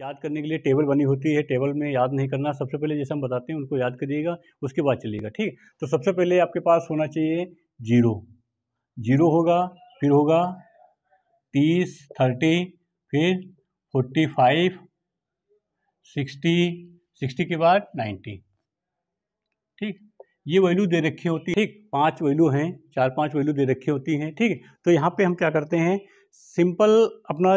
याद करने के लिए टेबल बनी होती है टेबल में याद नहीं करना सबसे पहले जैसे हम बताते हैं उनको याद करिएगा उसके बाद चलिएगा ठीक तो सबसे पहले आपके पास होना चाहिए जीरो जीरो होगा फिर होगा तीस थर्टी फिर फोर्टी फाइव सिक्सटी सिक्सटी के बाद नाइन्टी ठीक ये वैल्यू दे रखी होती है ठीक पांच वैल्यू हैं चार पांच वैल्यू दे रखी होती हैं ठीक तो यहाँ पे हम क्या करते हैं सिंपल अपना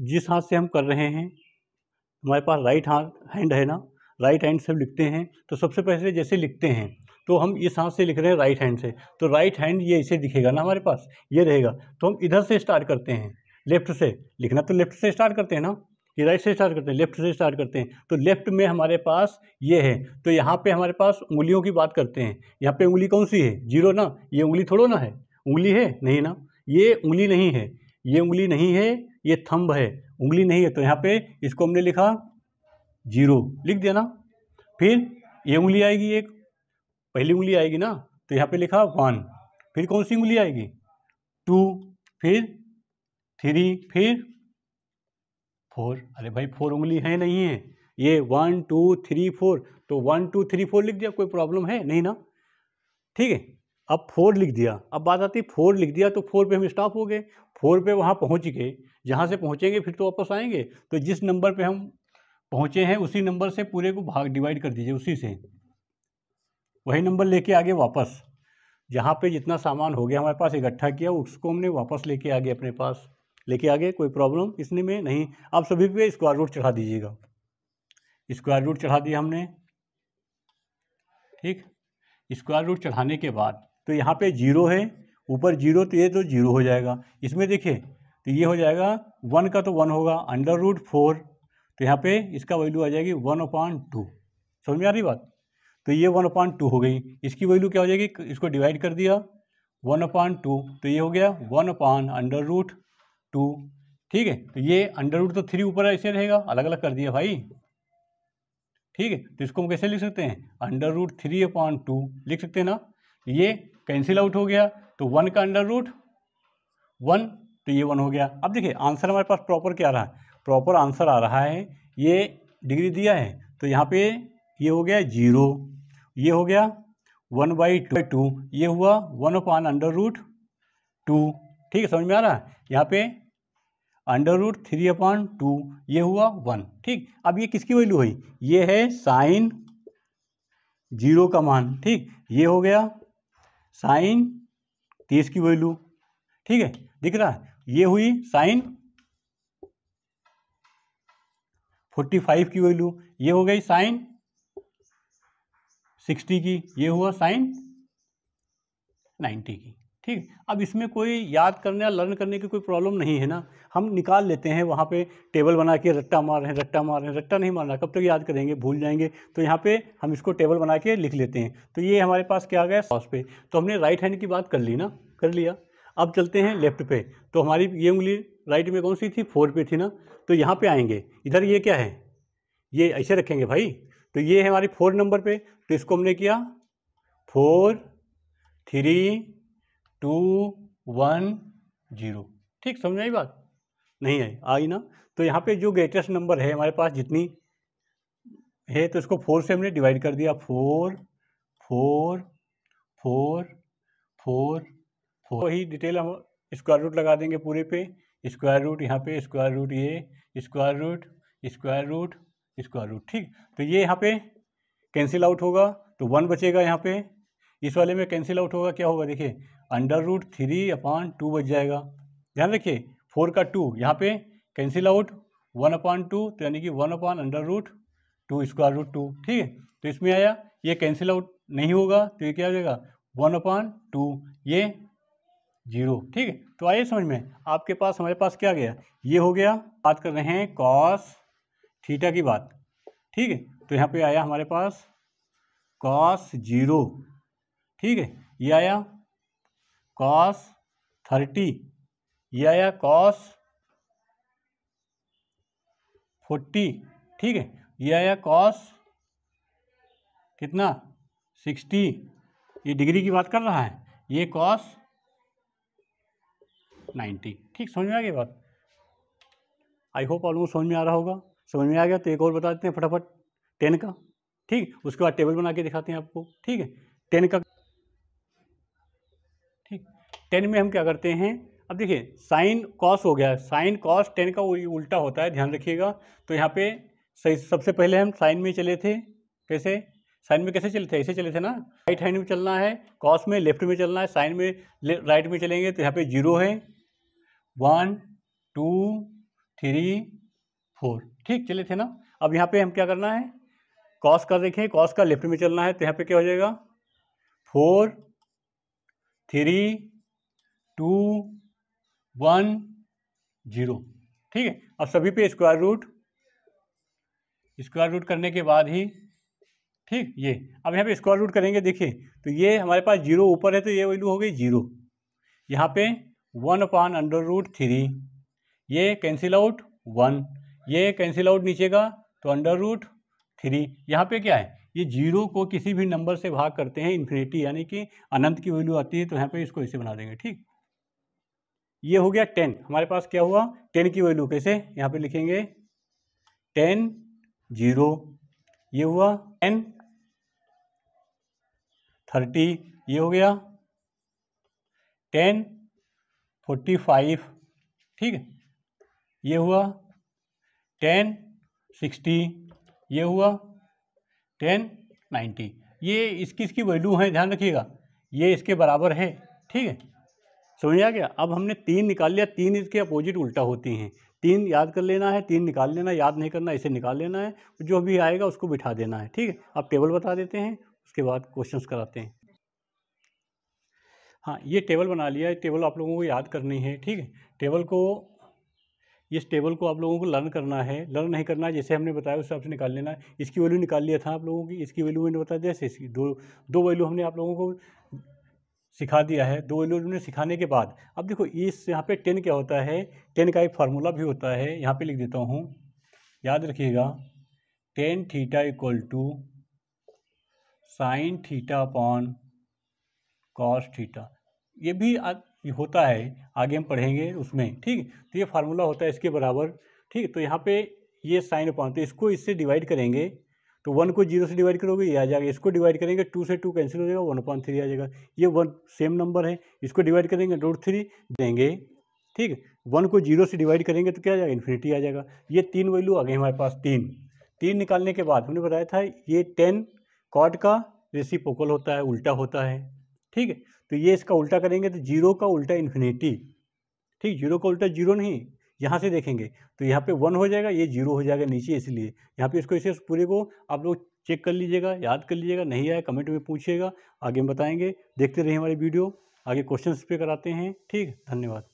जिस हाथ से हम कर रहे हैं हमारे पास राइट हाथ हैंड है ना राइट हैंड से हम लिखते हैं तो सबसे पहले जैसे लिखते हैं तो हम इस हाथ से लिख रहे हैं राइट हैंड से तो राइट हैंड ये इसे दिखेगा ना हमारे पास ये रहेगा तो हम इधर से स्टार्ट करते हैं लेफ्ट से लिखना तो लेफ्ट से स्टार्ट करते हैं ना ये राइट से स्टार्ट करते हैं लेफ्ट से स्टार्ट करते हैं तो लेफ्ट में हमारे पास ये है तो यहाँ पे हमारे पास उंगलियों की बात करते हैं यहाँ पे उंगली कौन सी है जीरो ना ये उंगली थोड़ो ना है उंगली है नहीं ना ये उंगली नहीं है ये उंगली नहीं है ये थंब है उंगली नहीं है तो यहाँ पे इसको हमने लिखा जीरो लिख देना फिर ये उंगली आएगी एक पहली उंगली आएगी ना तो यहाँ पे लिखा वन फिर कौन सी उंगली आएगी टू फिर थ्री फिर फोर अरे भाई फोर उंगली है नहीं है ये वन टू थ्री फोर तो वन टू थ्री फोर लिख दिया कोई प्रॉब्लम है नहीं ना ठीक है अब फोर लिख दिया अब बात आती है फोर लिख दिया तो फोर पे हम स्टॉप हो गए फोर पे वहाँ पहुँच गए जहाँ से पहुँचेंगे फिर तो वापस आएंगे तो जिस नंबर पे हम पहुँचे हैं उसी नंबर से पूरे को भाग डिवाइड कर दीजिए उसी से वही नंबर लेके आगे वापस जहाँ पे जितना सामान हो गया हमारे पास इकट्ठा किया उसको हमने वापस लेके आगे अपने पास लेके आगे कोई प्रॉब्लम इसने में नहीं आप सभी पे स्क्वायर रूट चढ़ा दीजिएगा स्क्वायर रूट चढ़ा दिया हमने ठीक स्क्वायर रूट चढ़ाने के बाद तो यहाँ पे जीरो है ऊपर जीरो तो ये तो जीरो हो जाएगा इसमें देखिए तो ये हो जाएगा वन का तो वन होगा अंडर रूट फोर तो यहाँ पे इसका वैल्यू आ जाएगी वन अपॉन टू समझ में आ रही बात तो ये वन अपॉइंट टू हो गई इसकी वैल्यू क्या हो जाएगी इसको डिवाइड कर दिया वन अपॉन टू तो ये हो गया one upon under root two ठीक है तो ये अंडर रूट तो थ्री ऊपर ऐसे रहेगा अलग अलग कर दिया भाई ठीक है तो इसको हम कैसे लिख सकते हैं under root three upon two लिख सकते हैं ना ये कैंसिल आउट हो गया तो वन का अंडर रूट वन तो ये वन हो गया अब देखिए आंसर हमारे पास प्रॉपर क्या आ रहा है प्रॉपर आंसर आ रहा है ये डिग्री दिया है तो यहाँ पे ये हो गया जीरो ये हो गया one by two by two ये हुआ one upon under root two ठीक है समझ में आ रहा है यहाँ पे under root three upon two ये हुआ वन ठीक अब ये किसकी वैल्यू हुई ये है साइन जीरो का मान ठीक ये हो गया साइन तीस की वैल्यू ठीक है दिख रहा है ये हुई साइन 45 की वैल्यू ये हो गई साइन 60 की ये हुआ साइन 90 की ठीक अब इसमें कोई याद करने या लर्न करने की कोई प्रॉब्लम नहीं है ना हम निकाल लेते हैं वहाँ पे टेबल बना के रट्टा मार रहे हैं रट्टा मार रहे हैं रट्टा नहीं मारना कब तक तो याद करेंगे भूल जाएंगे तो यहाँ पे हम इसको टेबल बना के लिख लेते हैं तो ये हमारे पास क्या आ गया सॉस पे तो हमने राइट हैंड की बात कर ली ना कर लिया अब चलते हैं लेफ्ट पे तो हमारी ये उंगली राइट में कौन सी थी फोर पे थी ना तो यहाँ पे आएंगे इधर ये क्या है ये ऐसे रखेंगे भाई तो ये है हमारी फोर नंबर पे तो इसको हमने किया four three two one zero ठीक समझ आई बात नहीं आई आई ना तो यहाँ पे जो ग्रेटेस्ट नंबर है हमारे पास जितनी है तो इसको फोर से हमने डिवाइड कर दिया फोर फोर फोर फोर वही डिटेल हम स्क्वायर रूट लगा देंगे पूरे पे स्क्वायर रूट यहाँ पे स्क्वायर रूट ये square root square root square root ठीक तो ये यहाँ पे कैंसिल आउट होगा तो वन बचेगा यहाँ पे इस वाले में कैंसिल आउट होगा क्या होगा देखिए under root three upon two बच जाएगा ध्यान रखिए फोर का टू यहाँ पे cancel out one upon two तो यानी कि one upon under root two square root two ठीक है तो इसमें आया ये कैंसिल आउट नहीं होगा तो ये क्या हो जाएगा वन अपॉन टू ये जीरो ठीक है तो आइए समझ में आपके पास हमारे पास क्या गया ये हो गया बात कर रहे हैं कॉस थीटा की बात ठीक है तो यहाँ पे आया हमारे पास कॉस जीरो ठीक है ये आया कॉस थर्टी ये आया कॉस फोर्टी ठीक है ये आया कॉस कितना सिक्सटी ये डिग्री की बात कर रहा है ये कॉस नाइन्टी ठीक समझ में आ गया बात आई होप ऑलमोस्ट समझ में आ रहा होगा समझ में आ गया तो एक और बता देते हैं फटाफट टेन का ठीक उसके बाद टेबल बना के दिखाते हैं आपको ठीक है टेन का ठीक टेन में हम क्या करते हैं अब देखिए साइन कॉस हो गया है साइन कॉस टेन का उल्टा होता है ध्यान रखिएगा तो यहाँ पे सही सबसे पहले हम साइन में चले थे कैसे साइन में कैसे चले थे ऐसे चले थे ना राइट हैंड में चलना है कॉस में लेफ्ट में चलना है साइन में राइट में चलेंगे तो यहाँ पे जीरो है वन टू थ्री फोर ठीक चले थे ना अब यहाँ पे हम क्या करना है कॉस का देखें कॉस का लेफ्ट में चलना है तो यहाँ पे क्या हो जाएगा four three two one zero ठीक है अब सभी पे स्क्वायर रूट स्क्वायर रूट करने के बाद ही ठीक ये अब यहाँ पे स्क्वायर रूट करेंगे देखिए तो ये हमारे पास जीरो ऊपर है तो ये वैल्यू हो गई जीरो यहाँ पे one upon under root three ये कैंसिल आउट वन ये कैंसिल आउट नीचे का तो अंडर रूट थ्री यहाँ पे क्या है ये जीरो को किसी भी नंबर से भाग करते हैं इन्फिनिटी यानी कि अनंत की वैल्यू आती है तो यहाँ पे इसको इसे बना देंगे ठीक ये हो गया टेन हमारे पास क्या हुआ टेन की वैल्यू कैसे यहाँ पे लिखेंगे टेन जीरो ये हुआ टेन थर्टी ये हो गया टेन फोर्टी फाइव ठीक है ये हुआ टेन सिक्सटी ये हुआ टेन नाइन्टी ये इसकी इसकी वैल्यू है ध्यान रखिएगा ये इसके बराबर है ठीक है समझ आ गया अब हमने तीन निकाल लिया तीन इसके अपोजिट उल्टा होती हैं तीन याद कर लेना है तीन निकाल लेना याद नहीं करना इसे निकाल लेना है जो भी आएगा उसको बिठा देना है ठीक है अब टेबल बता देते हैं उसके बाद क्वेश्चंस कराते हैं हाँ ये टेबल बना लिया है टेबल आप लोगों को याद करनी है ठीक है टेबल को इस टेबल को आप लोगों को लर्न करना है लर्न नहीं करना है जैसे हमने बताया उस हिसाब से निकाल लेना है इसकी वैल्यू निकाल लिया था आप लोगों की इसकी वैल्यू मैंने बताया जैसे इसकी दो दो वैल्यू हमने आप लोगों को सिखा दिया है दो वैल्यू हमने सिखाने के बाद अब देखो इस यहाँ पे टेन क्या होता है टेन का एक फार्मूला भी होता है यहाँ पर लिख देता हूँ याद रखिएगा tan theta equal to sine theta upon cos theta ये भी आ, ये होता है आगे हम पढ़ेंगे उसमें ठीक तो ये फार्मूला होता है इसके बराबर ठीक तो यहाँ पे ये साइन अपॉन तो इसको इससे डिवाइड करेंगे तो वन को जीरो से डिवाइड करोगे ये आ जाएगा इसको डिवाइड करेंगे टू से टू कैंसिल हो जाएगा वन अपॉन थ्री आ जाएगा ये वन सेम नंबर है इसको डिवाइड करेंगे रूट थ्री देंगे ठीक वन को जीरो से डिवाइड करेंगे तो क्या आ जाएगा इन्फिनिटी आ जाएगा ये तीन वैल्यू आ गए हमारे पास तीन तीन निकालने के बाद हमने बताया था ये टेन कॉट का रेसिपोकल होता है उल्टा होता है ठीक है तो ये इसका उल्टा करेंगे तो जीरो का उल्टा इन्फिनिटी ठीक जीरो का उल्टा जीरो नहीं यहाँ से देखेंगे तो यहाँ पे वन हो जाएगा ये जीरो हो जाएगा नीचे इसलिए यहाँ पे इसको इसे पूरे को आप लोग चेक कर लीजिएगा याद कर लीजिएगा नहीं आया कमेंट में पूछिएगा आगे हम बताएंगे देखते रहिए हमारी वीडियो आगे क्वेश्चन पे कराते हैं ठीक धन्यवाद